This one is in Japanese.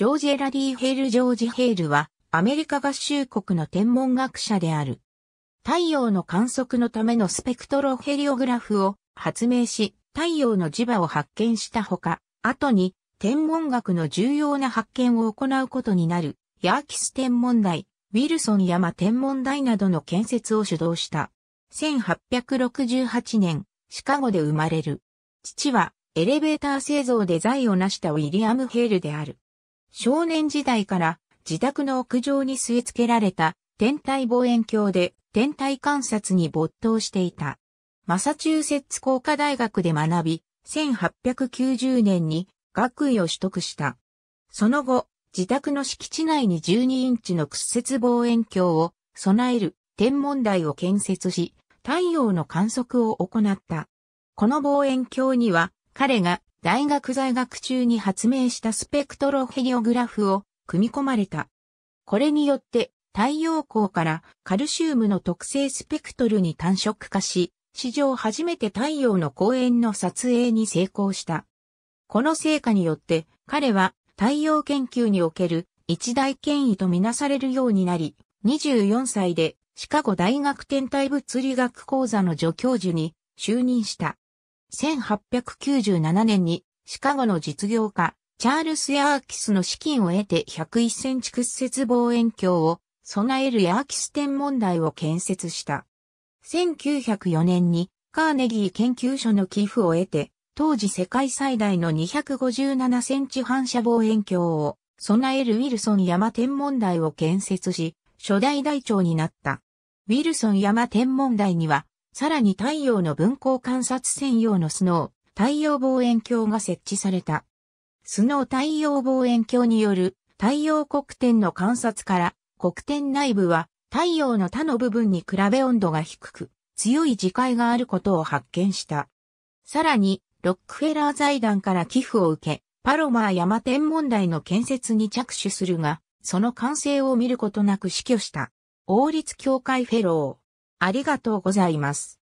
ジョージ・エラディ・ヘール・ジョージ・ヘールは、アメリカ合衆国の天文学者である。太陽の観測のためのスペクトロヘリオグラフを発明し、太陽の磁場を発見したほか、後に天文学の重要な発見を行うことになる、ヤーキス天文台、ウィルソン山天文台などの建設を主導した。1868年、シカゴで生まれる。父はエレベーター製造で財を成したウィリアム・ヘールである。少年時代から自宅の屋上に据え付けられた天体望遠鏡で天体観察に没頭していた。マサチューセッツ工科大学で学び、1890年に学位を取得した。その後、自宅の敷地内に12インチの屈折望遠鏡を備える天文台を建設し、太陽の観測を行った。この望遠鏡には彼が大学在学中に発明したスペクトロヘリオグラフを組み込まれた。これによって太陽光からカルシウムの特性スペクトルに単色化し、史上初めて太陽の光源の撮影に成功した。この成果によって彼は太陽研究における一大権威とみなされるようになり、24歳でシカゴ大学天体物理学講座の助教授に就任した。1897年にシカゴの実業家、チャールス・ヤーキスの資金を得て101センチ屈折望遠鏡を備えるヤーキス天文台を建設した。1904年にカーネギー研究所の寄付を得て、当時世界最大の257センチ反射望遠鏡を備えるウィルソン山天文台を建設し、初代台長になった。ウィルソン山天文台にはさらに太陽の分光観察専用のスノー、太陽望遠鏡が設置された。スノー太陽望遠鏡による太陽黒点の観察から、黒点内部は太陽の他の部分に比べ温度が低く、強い磁界があることを発見した。さらに、ロックフェラー財団から寄付を受け、パロマー山天文台の建設に着手するが、その完成を見ることなく死去した。王立協会フェロー。ありがとうございます。